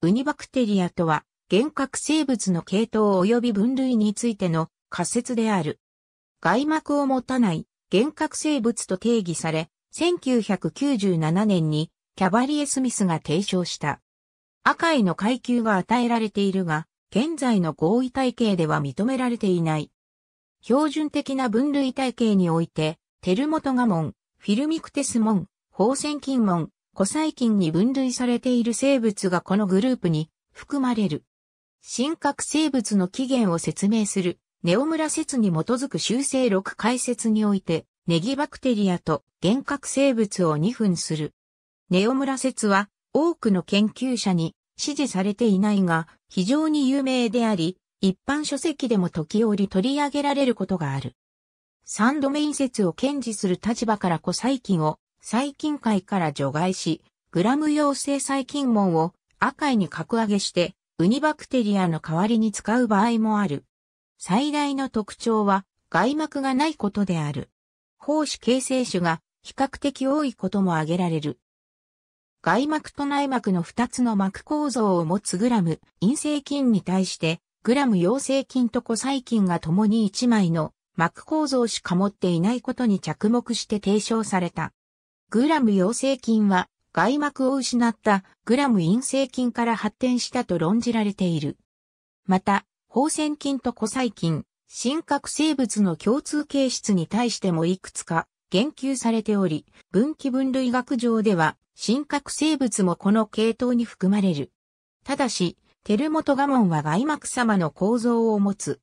ウニバクテリアとは、原核生物の系統及び分類についての仮説である。外膜を持たない原核生物と定義され、1997年にキャバリエ・スミスが提唱した。赤いの階級が与えられているが、現在の合意体系では認められていない。標準的な分類体系において、テルモトガモン、フィルミクテスモン、放線菌ン、古細菌に分類されている生物がこのグループに含まれる。真核生物の起源を説明するネオムラ説に基づく修正6解説において、ネギバクテリアと原核生物を2分する。ネオムラ説は多くの研究者に支持されていないが非常に有名であり、一般書籍でも時折取り上げられることがある。三ドメイン説を堅持する立場から古細菌を細菌界から除外し、グラム陽性細菌門を赤いに格上げして、ウニバクテリアの代わりに使う場合もある。最大の特徴は、外膜がないことである。胞子形成種が比較的多いことも挙げられる。外膜と内膜の2つの膜構造を持つグラム陰性菌に対して、グラム陽性菌と古細菌が共に1枚の膜構造しか持っていないことに着目して提唱された。グラム陽性菌は外膜を失ったグラム陰性菌から発展したと論じられている。また、放線菌と古細菌、真核生物の共通形質に対してもいくつか言及されており、分岐分類学上では、真核生物もこの系統に含まれる。ただし、テルモトガモンは外膜様の構造を持つ。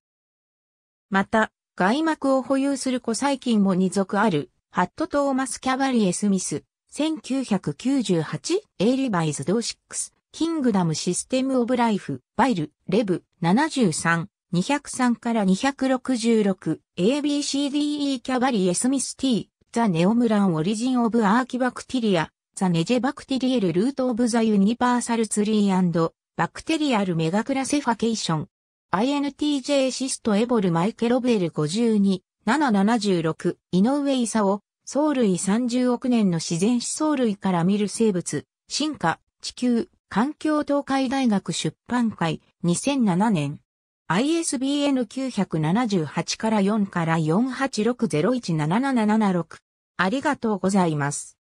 また、外膜を保有する古細菌も二属あるハット・トーマス・キャバリエ・スミス、1998、イリバイズ・ドーシックス、キングダム・システム・オブ・ライフ、バイル、レブ、73、203から266、ABCDE キャバリエ・スミス T、ザ・ネオムラン・オリジン・オブ・アーキバクティリア、ザ・ネジェバクティリエル・ルート・オブ・ザ・ユニバーサル・ツリーバクテリアル・メガクラセファケーション、INTJ シストエボルマイケロベル52、776、井上オ、藻類30億年の自然思想類から見る生物、進化、地球、環境東海大学出版会、2007年。ISBN 978から4から486017776。ありがとうございます。